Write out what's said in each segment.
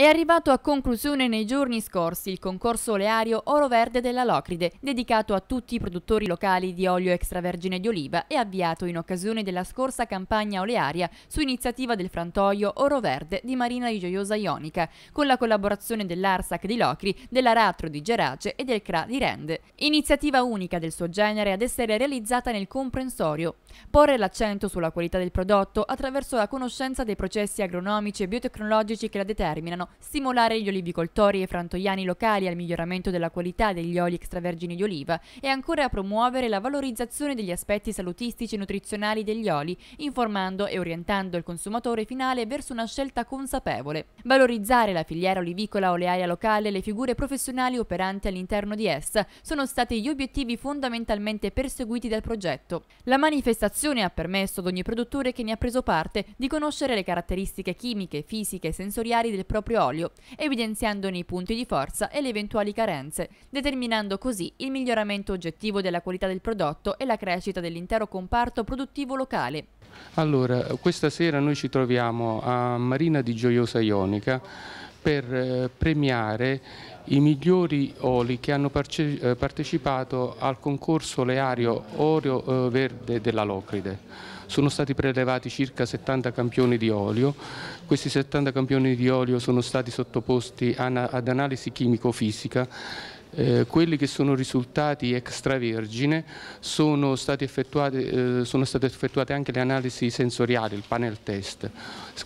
È arrivato a conclusione nei giorni scorsi il concorso oleario Oro Verde della Locride, dedicato a tutti i produttori locali di olio extravergine di oliva e avviato in occasione della scorsa campagna olearia su iniziativa del frantoio Oro Verde di Marina di Gioiosa Ionica, con la collaborazione dell'Arsac di Locri, dell'Aratro di Gerace e del CRA di Rende. Iniziativa unica del suo genere ad essere realizzata nel comprensorio. Porre l'accento sulla qualità del prodotto attraverso la conoscenza dei processi agronomici e biotecnologici che la determinano Stimolare gli olivicoltori e frantoiani locali al miglioramento della qualità degli oli extravergini di oliva e ancora promuovere la valorizzazione degli aspetti salutistici e nutrizionali degli oli, informando e orientando il consumatore finale verso una scelta consapevole. Valorizzare la filiera olivicola olearia locale e le figure professionali operanti all'interno di essa sono stati gli obiettivi fondamentalmente perseguiti dal progetto. La manifestazione ha permesso ad ogni produttore che ne ha preso parte di conoscere le caratteristiche chimiche, fisiche e sensoriali del proprio Olio, evidenziandone i punti di forza e le eventuali carenze, determinando così il miglioramento oggettivo della qualità del prodotto e la crescita dell'intero comparto produttivo locale. Allora, questa sera noi ci troviamo a Marina di Gioiosa Ionica, per eh, premiare i migliori oli che hanno eh, partecipato al concorso oleario Oreo eh, Verde della Locride. Sono stati prelevati circa 70 campioni di olio, questi 70 campioni di olio sono stati sottoposti ad analisi chimico-fisica eh, quelli che sono risultati extravergine sono state, effettuate, eh, sono state effettuate anche le analisi sensoriali, il panel test.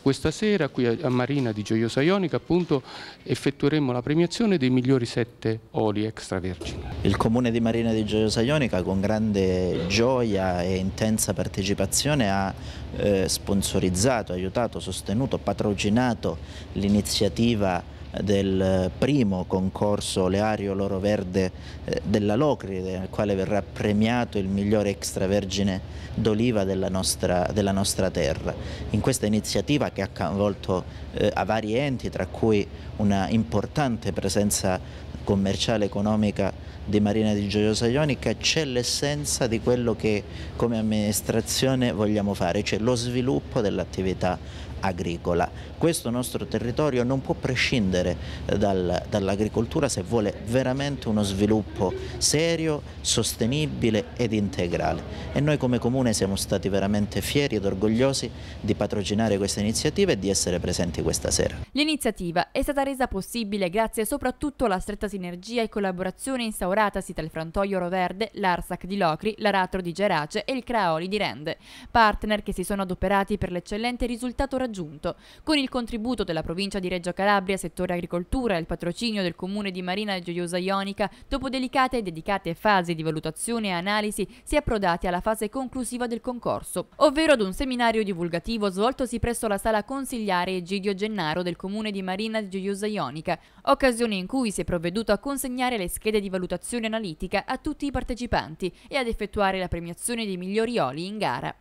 Questa sera qui a Marina di Gioiosa Ionica appunto effettueremo la premiazione dei migliori sette oli extravergini. Il comune di Marina di Gioiosa Ionica con grande gioia e intensa partecipazione ha eh, sponsorizzato, aiutato, sostenuto, patrocinato l'iniziativa del primo concorso Oleario Loro Verde eh, della Locride, nel quale verrà premiato il migliore extravergine d'oliva della, della nostra, terra. In questa iniziativa che ha coinvolto eh, a vari enti, tra cui una importante presenza commerciale economica di Marina di Gioiosa Ionica c'è l'essenza di quello che come amministrazione vogliamo fare, cioè lo sviluppo dell'attività agricola. Questo nostro territorio non può prescindere eh, dal, dall'agricoltura se vuole veramente uno sviluppo serio, sostenibile ed integrale. E noi come Comune siamo stati veramente fieri ed orgogliosi di patrocinare questa iniziativa e di essere presenti questa sera. L'iniziativa è stata resa possibile grazie soprattutto alla stretta sinergia e collaborazione instauratasi tra il frantoio Roverde, l'Arsac di Locri, l'aratro di Gerace e il Craoli di Rende, partner che si sono adoperati per l'eccellente risultato raggiunto raggiunto. Con il contributo della provincia di Reggio Calabria, settore agricoltura e il patrocinio del comune di Marina e Gioiosa Ionica, dopo delicate e dedicate fasi di valutazione e analisi, si è approdati alla fase conclusiva del concorso, ovvero ad un seminario divulgativo svoltosi presso la sala consigliare Egidio Gennaro del comune di Marina e Gioiosa Ionica, occasione in cui si è provveduto a consegnare le schede di valutazione analitica a tutti i partecipanti e ad effettuare la premiazione dei migliori oli in gara.